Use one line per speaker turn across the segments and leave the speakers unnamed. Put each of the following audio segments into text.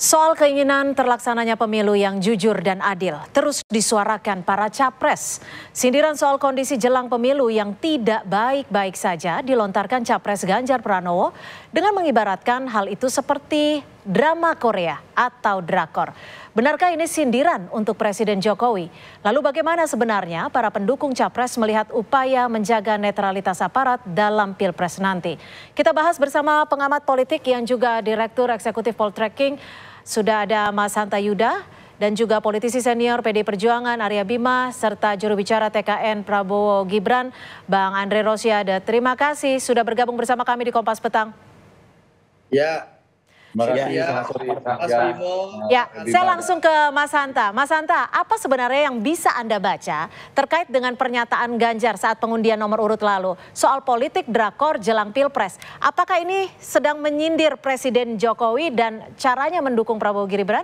Soal keinginan terlaksananya pemilu yang jujur dan adil terus disuarakan para capres. Sindiran soal kondisi jelang pemilu yang tidak baik-baik saja dilontarkan capres Ganjar Pranowo dengan mengibaratkan hal itu seperti drama Korea atau drakor. Benarkah ini sindiran untuk Presiden Jokowi? Lalu bagaimana sebenarnya para pendukung capres melihat upaya menjaga netralitas aparat dalam Pilpres nanti? Kita bahas bersama pengamat politik yang juga Direktur Eksekutif Poltreking sudah ada Mas Hanta Yuda dan juga politisi senior PD Perjuangan Arya Bima serta juru bicara TKN Prabowo Gibran Bang Andre Rosiade. Terima kasih sudah bergabung bersama kami di Kompas Petang.
Ya, Terima iya, kasih, ya, Mas, Bimo. Ya, saya langsung
ke Mas Hanta. Mas Hanta, apa sebenarnya yang bisa Anda baca terkait dengan pernyataan Ganjar saat pengundian nomor urut lalu soal politik drakor jelang Pilpres? Apakah ini sedang menyindir Presiden Jokowi dan caranya mendukung Prabowo Gibran?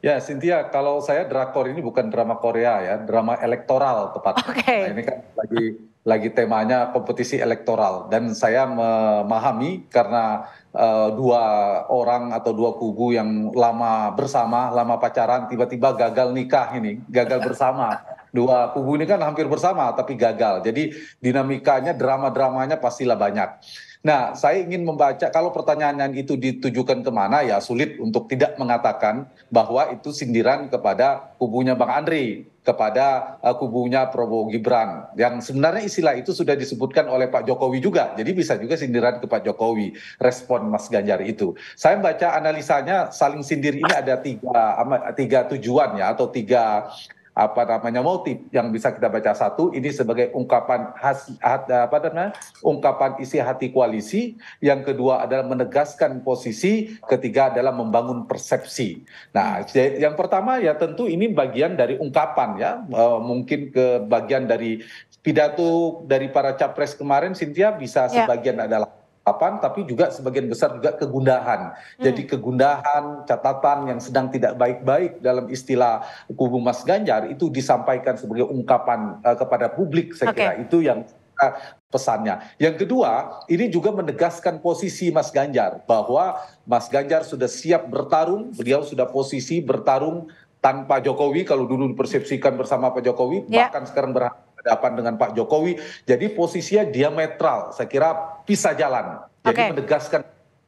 Ya, Cynthia, kalau saya drakor ini bukan drama Korea ya, drama elektoral tepatnya. Okay. Nah, ini kan lagi lagi temanya kompetisi elektoral dan saya memahami karena uh, dua orang atau dua kubu yang lama bersama, lama pacaran tiba-tiba gagal nikah ini, gagal bersama. Dua kubu ini kan hampir bersama tapi gagal. Jadi dinamikanya, drama-dramanya pastilah banyak. Nah, saya ingin membaca kalau pertanyaan itu ditujukan kemana ya sulit untuk tidak mengatakan bahwa itu sindiran kepada kubunya Bang Andri, kepada uh, kubunya Prabowo Gibran. Yang sebenarnya istilah itu sudah disebutkan oleh Pak Jokowi juga, jadi bisa juga sindiran ke Pak Jokowi respon Mas Ganjar itu. Saya baca analisanya saling sindir ini ada tiga tiga tujuan ya atau tiga apa namanya motif yang bisa kita baca satu ini sebagai ungkapan has apa namanya ungkapan isi hati koalisi yang kedua adalah menegaskan posisi ketiga adalah membangun persepsi nah ya, yang pertama ya tentu ini bagian dari ungkapan ya e, mungkin ke bagian dari pidato dari para capres kemarin Cynthia bisa ya. sebagian adalah tapi juga sebagian besar juga kegundahan. Hmm. Jadi kegundahan, catatan yang sedang tidak baik-baik dalam istilah kubu Mas Ganjar itu disampaikan sebagai ungkapan uh, kepada publik saya okay. kira itu yang uh, pesannya. Yang kedua, ini juga menegaskan posisi Mas Ganjar bahwa Mas Ganjar sudah siap bertarung, beliau sudah posisi bertarung tanpa Jokowi kalau dulu dipersepsikan bersama Pak Jokowi yeah. bahkan sekarang berharap berhadapan dengan Pak Jokowi. Jadi posisinya diametral, saya kira bisa jalan. Jadi okay. menegaskan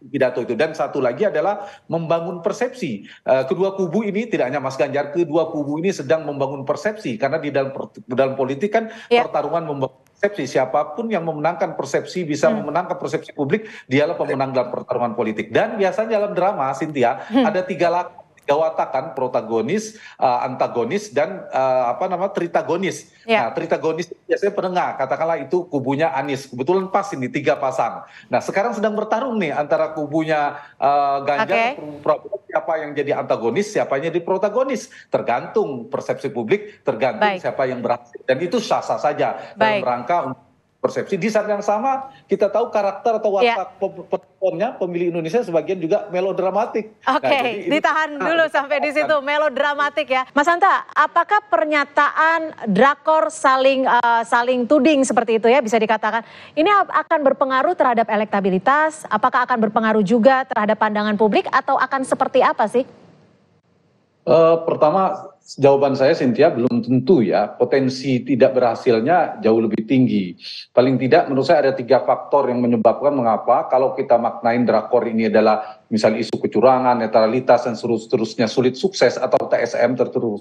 pidato itu dan satu lagi adalah membangun persepsi eh, kedua kubu ini tidak hanya Mas Ganjar kedua kubu ini sedang membangun persepsi karena di dalam dalam politik kan yeah. pertarungan membangun persepsi siapapun yang memenangkan persepsi bisa hmm. memenangkan persepsi publik dialah pemenang dalam pertarungan politik dan biasanya dalam drama Cynthia hmm. ada tiga laku gawatakan protagonis, uh, antagonis dan uh, apa nama tritagonis. Yeah. Nah, tritagonis biasanya penengah, katakanlah itu kubunya Anies. Kebetulan pas ini tiga pasang. Nah, sekarang sedang bertarung nih antara kubunya uh, Ganjar okay. Prabowo siapa yang jadi antagonis, siapa yang jadi protagonis. Tergantung persepsi publik, tergantung Baik. siapa yang berhasil. Dan itu sah-sah saja Baik. dalam rangka untuk persepsi. Di saat yang sama kita tahu karakter atau watak yeah. Ya. pemilih Indonesia sebagian juga melodramatik. Nah, Oke, okay. nah, ditahan
ini, ah, dulu nah, sampai di situ melodramatik ya. Mas Santa, apakah pernyataan drakor saling uh, saling tuding seperti itu ya bisa dikatakan ini akan berpengaruh terhadap elektabilitas? Apakah akan berpengaruh juga terhadap pandangan publik atau akan seperti apa sih?
Uh, pertama jawaban saya Cynthia belum tentu ya potensi tidak berhasilnya jauh lebih tinggi paling tidak menurut saya ada tiga faktor yang menyebabkan mengapa kalau kita maknain drakor ini adalah Misalnya isu kecurangan, netralitas, dan seterusnya sulit sukses atau TSM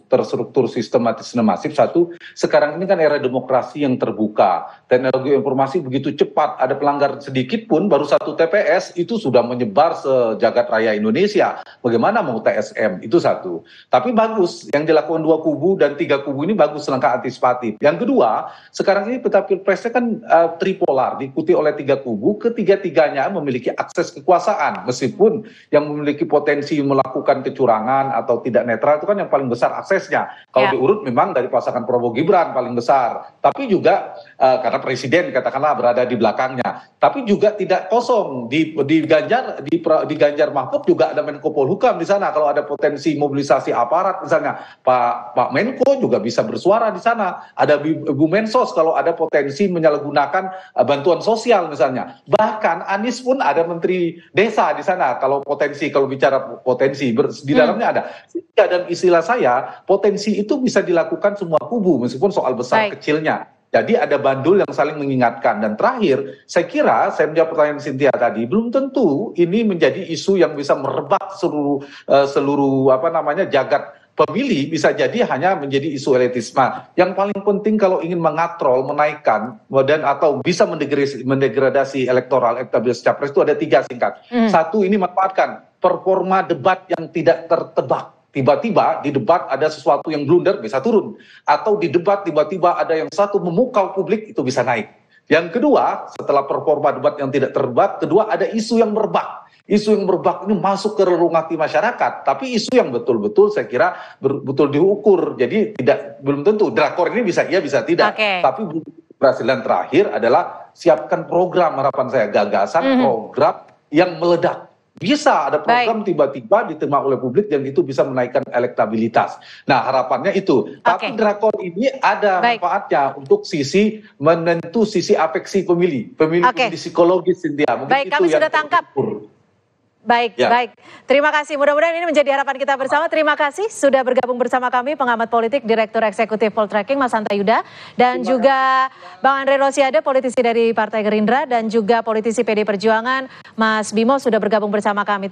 terstruktur sistematis dan masif. Satu, sekarang ini kan era demokrasi yang terbuka. Teknologi informasi begitu cepat, ada pelanggar sedikit pun baru satu TPS itu sudah menyebar sejagat raya Indonesia. Bagaimana mau TSM? Itu satu. Tapi bagus, yang dilakukan dua kubu dan tiga kubu ini bagus langkah antisipatif. Yang kedua, sekarang ini peta pilpresnya kan uh, tripolar, diikuti oleh tiga kubu, ketiga-tiganya memiliki akses kekuasaan meskipun yang memiliki potensi melakukan kecurangan atau tidak netral itu kan yang paling besar aksesnya. Kalau ya. diurut memang dari pasangan Prabowo Gibran paling besar. Tapi juga Eh, karena presiden katakanlah berada di belakangnya. Tapi juga tidak kosong di di Ganjar di, di Ganjar Mahfud juga ada Menko Polhukam di sana. Kalau ada potensi mobilisasi aparat misalnya Pak Pak Menko juga bisa bersuara di sana. Ada Bu Mensos kalau ada potensi menyalahgunakan eh, bantuan sosial misalnya. Bahkan Anies pun ada Menteri Desa di sana kalau potensi kalau bicara potensi ber, di hmm. dalamnya hmm. ada. Sehingga dalam istilah saya potensi itu bisa dilakukan semua kubu meskipun soal besar Baik. kecilnya jadi ada bandul yang saling mengingatkan. Dan terakhir, saya kira saya menjawab pertanyaan Cynthia tadi, belum tentu ini menjadi isu yang bisa merebak seluruh eh, seluruh apa namanya jagat pemilih bisa jadi hanya menjadi isu elitisme. Yang paling penting kalau ingin mengatrol, menaikkan, dan atau bisa mendegradasi, mendegradasi elektoral elektabilitas capres itu ada tiga singkat. Hmm. Satu ini manfaatkan performa debat yang tidak tertebak tiba-tiba di debat ada sesuatu yang blunder bisa turun atau di debat tiba-tiba ada yang satu memukau publik itu bisa naik. Yang kedua, setelah performa debat yang tidak terdebat, kedua ada isu yang merebak. Isu yang merebak ini masuk ke relung hati masyarakat, tapi isu yang betul-betul saya kira betul diukur. Jadi tidak belum tentu drakor ini bisa iya bisa tidak. Okay. Tapi yang terakhir adalah siapkan program harapan saya gagasan mm -hmm. program yang meledak bisa ada program tiba-tiba diterima oleh publik dan itu bisa menaikkan elektabilitas. Nah harapannya itu. Okay. Tapi drakor ini ada Baik. manfaatnya untuk sisi menentu sisi afeksi pemilih, pemilih okay. psikologis Cynthia. Mungkin Baik, itu kami yang sudah tangkap. Terukur.
Baik, ya. baik. Terima kasih. Mudah-mudahan ini menjadi harapan kita bersama. Terima kasih sudah bergabung bersama kami pengamat politik Direktur Eksekutif Poltreking Mas Santa Yuda dan Terima juga kasih. Bang Andre Rosiade politisi dari Partai Gerindra dan juga politisi PD Perjuangan Mas Bimo sudah bergabung bersama kami.